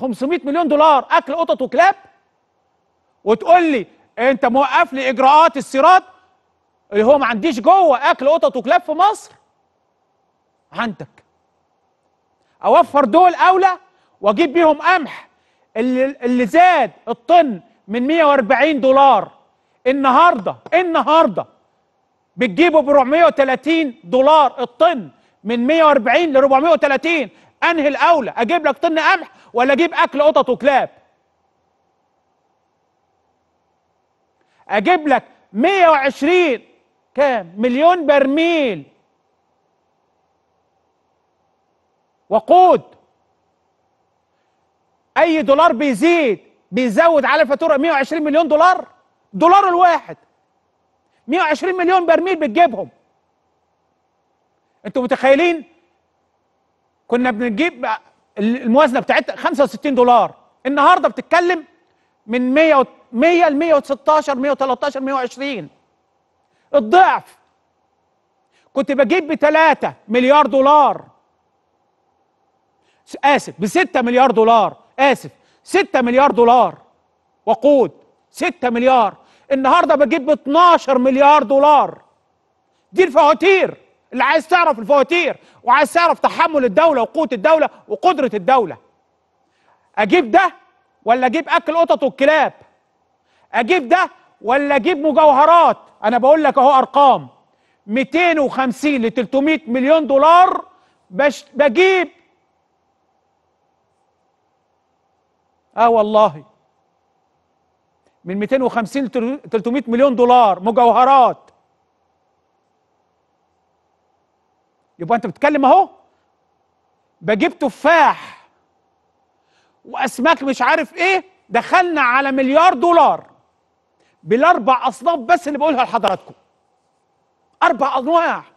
500 مليون دولار اكل قطط وكلاب وتقول لي انت موقف لي اجراءات الصيراد اللي هو ما عنديش جوه اكل قطط وكلاب في مصر عندك اوفر دول اولى واجيب بيهم قمح اللي, اللي زاد الطن من 140 دولار النهارده النهارده بتجيبه ب 430 دولار الطن من 140 ل 430 انهي الاولى اجيب لك طن قمح ولا اجيب اكل قطط وكلاب اجيب لك 120 كام مليون برميل وقود اي دولار بيزيد بيزود على الفاتوره 120 مليون دولار دولار الواحد 120 مليون برميل بتجيبهم انتوا متخيلين كنا بنجيب الموازنه بتاعتنا 65 دولار النهارده بتتكلم من 100 100 ل 116 113 120 الضعف كنت بجيب ب 3 مليار دولار اسف ب 6 مليار دولار اسف 6 مليار دولار وقود 6 مليار النهارده بجيب ب 12 مليار دولار دي الفواتير اللي عايز تعرف الفواتير وعايز تعرف تحمل الدوله وقوه الدوله وقدره الدوله اجيب ده ولا اجيب اكل قطط والكلاب اجيب ده ولا اجيب مجوهرات انا بقول لك اهو ارقام 250 ل 300 مليون دولار بش بجيب اه والله من 250 ل 300 مليون دولار مجوهرات يبقى انت بتتكلم اهو بجيب تفاح واسماك مش عارف ايه دخلنا على مليار دولار بالاربع اصناف بس اللي بقولها لحضراتكم اربع انواع